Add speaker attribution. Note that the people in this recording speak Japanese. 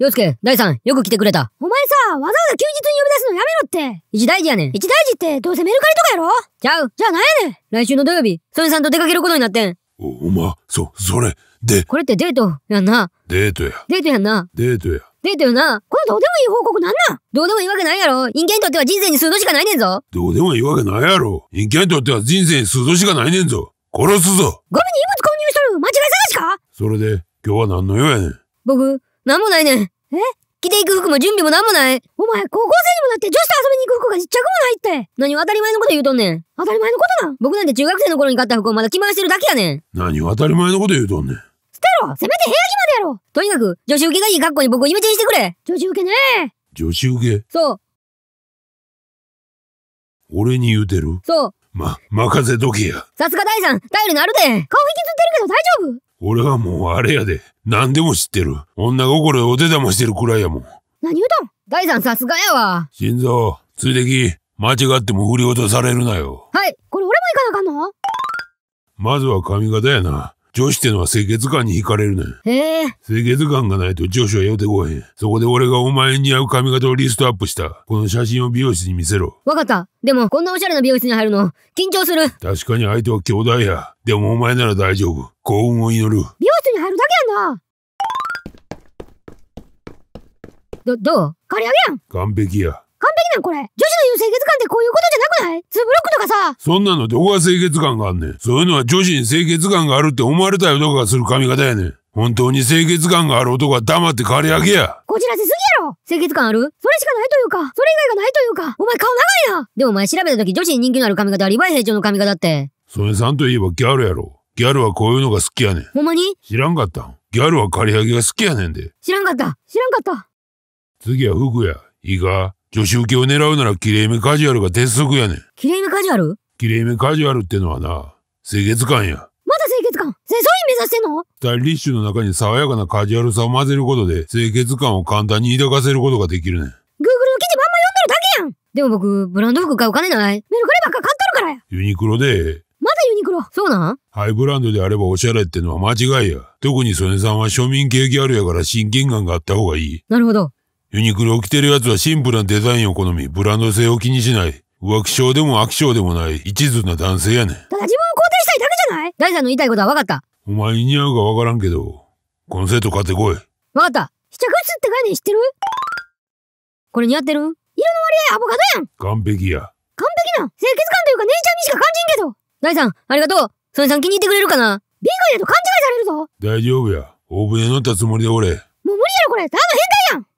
Speaker 1: 洋介、大さん、よく来てくれた。お前さ、わざわざ休日に呼び出すのやめろって。一大事やねん。一大事って、どうせメルカリとかやろちゃう。じゃあなんやねん。来週の土曜日、ソネさんと出かけることになってん。
Speaker 2: お、お前、そ、それ、で。
Speaker 1: これってデート、やんな。
Speaker 2: デートや。デートやんな。デートや。
Speaker 1: デートよな。このどうでもいい報告なんなどうでもいいわけないやろ。人間にとっては人生に数度しかないねんぞ。
Speaker 2: どうでもいいわけないやろ。人間にとっては人生に数度しかないねんぞ。殺すぞ。ゴミに荷物購入
Speaker 1: しとる。間違い探しか
Speaker 2: それで、今日は何の用やねん。
Speaker 1: 僕、なんもないねん。え着ていく服も準備もなんもない。お前、高校生にもなって女子と遊びに行く服が一着もないって。何を当たり前のこと言うとんねん。当たり前のことな僕なんて中学生の頃に買った服をまだ着回してるだけやねん。
Speaker 2: 何を当たり前のこと言うとんねん。捨
Speaker 1: てろせめて部屋着までやろとにかく、女子受けがいい格好に僕をイメチェンしてくれ女子受けね
Speaker 2: 女子受けそう。俺に言うてるそう。ま、任せとけや。
Speaker 1: さすが大さん、頼りのあるで。顔引きずってるけど大丈夫
Speaker 2: 俺はもうあれやで。何でも知ってる。女心でお手玉してるくらいやもん。
Speaker 1: 何言うとん大さんさすがやわ。
Speaker 2: 心臓、ついてき。間違っても振り落とされるなよ。
Speaker 1: はい、これ俺も行かなあかんの
Speaker 2: まずは髪型やな。女子ってのは清潔感に惹かれるね。へ清潔感がないと女子は寄ってこへん。そこで俺がお前に似合う髪型をリストアップした。この写真を美容室に見せろ。
Speaker 1: わかった。でも、こんなおしゃれな美容室に入るの、緊張する。
Speaker 2: 確かに相手は兄弟や。でもお前なら大丈夫。幸運を祈る。
Speaker 1: 美容室に入るだけやな。ど、どう刈り上げやん
Speaker 2: 完璧や。完璧
Speaker 1: なんこれ。女でこういうことじゃなくないツーブロックとかさ
Speaker 2: そんなので俺は清潔感があんねんそういうのは女子に清潔感があるって思われたりとかする髪型やねん本当に清潔感がある男は黙って刈り上げや
Speaker 1: こちらせすぎやろ清潔感あるそれしかないというかそれ以外がないというかお前顔長いなでもお前調べた時女子に人気のある髪型はリヴァイ兵長の髪型って
Speaker 2: それさんといえばギャルやろギャルはこういうのが好きやねんほんまに知らんかったギャルは刈り上げが好きやねんで
Speaker 1: 知らんかった知らんかった
Speaker 2: 次は服やいいか女子受けを狙うならきれいめカジュアルが鉄則やねん。
Speaker 1: きれいめカジュアル
Speaker 2: きれいめカジュアルってのはな、清潔感や。まだ
Speaker 1: 清潔感そういう目指してんのス
Speaker 2: タイリッシュの中に爽やかなカジュアルさを混ぜることで、清潔感を簡単に抱かせることができるねん。Google 記
Speaker 1: 事まんま読んでるだけやんでも僕、ブランド服買う金ない。メルカリばっか買っとるからや。
Speaker 2: ユニクロで、
Speaker 1: まだユニクロそうなん
Speaker 2: ハイブランドであればおしゃれってのは間違いや。特に曽根さんは庶民景気あるやから親近感があった方がいい。なるほど。ユニクロを着てる奴はシンプルなデザインを好み、ブランド性を気にしない。浮気症でも飽き性でもない、一途な男性やねん。ただ自
Speaker 1: 分を肯定したいだけじゃない大さんの言いたいことは分かった。
Speaker 2: お前に似合うか分からんけど、このセット買ってこい。分
Speaker 1: かった。試着室って概念知ってるこれ似合ってる色の割合アボカドやん。
Speaker 2: 完璧や。完
Speaker 1: 璧な清潔感というか姉ちゃんにしか感じんけど。大さん、ありがとう。それさん気に入ってくれるかなビーガンやと勘違いさ
Speaker 2: れるぞ。大丈夫や。大船乗ったつもりで俺。もう
Speaker 1: 無理やろこれ。ただの変態やん。